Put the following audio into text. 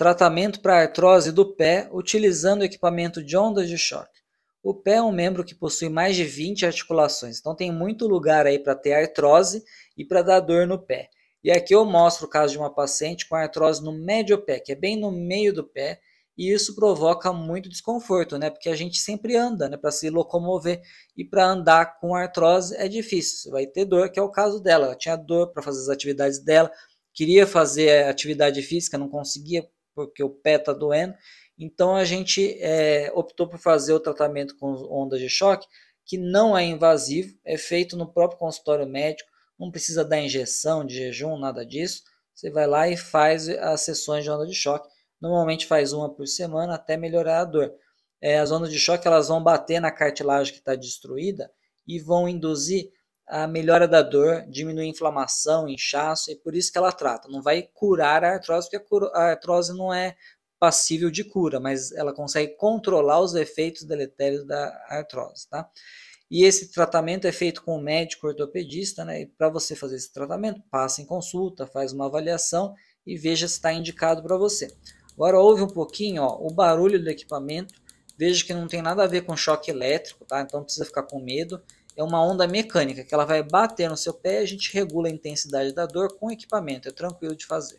Tratamento para artrose do pé utilizando equipamento de ondas de choque. O pé é um membro que possui mais de 20 articulações, então tem muito lugar aí para ter artrose e para dar dor no pé. E aqui eu mostro o caso de uma paciente com artrose no médio pé, que é bem no meio do pé, e isso provoca muito desconforto, né? Porque a gente sempre anda, né, para se locomover e para andar com artrose é difícil, vai ter dor, que é o caso dela. Ela tinha dor para fazer as atividades dela, queria fazer atividade física, não conseguia porque o pé está doendo. Então a gente é, optou por fazer o tratamento com ondas de choque, que não é invasivo, é feito no próprio consultório médico, não precisa dar injeção de jejum, nada disso. Você vai lá e faz as sessões de onda de choque. Normalmente faz uma por semana até melhorar a dor. É, as ondas de choque elas vão bater na cartilagem que está destruída e vão induzir a melhora da dor, diminui inflamação, inchaço, e por isso que ela trata. Não vai curar a artrose, porque a artrose não é passível de cura, mas ela consegue controlar os efeitos deletérios da artrose, tá? E esse tratamento é feito com o um médico ortopedista, né? E para você fazer esse tratamento, passa em consulta, faz uma avaliação e veja se está indicado para você. Agora ouve um pouquinho ó, o barulho do equipamento, veja que não tem nada a ver com choque elétrico, tá? Então não precisa ficar com medo é uma onda mecânica que ela vai bater no seu pé e a gente regula a intensidade da dor com equipamento. É tranquilo de fazer.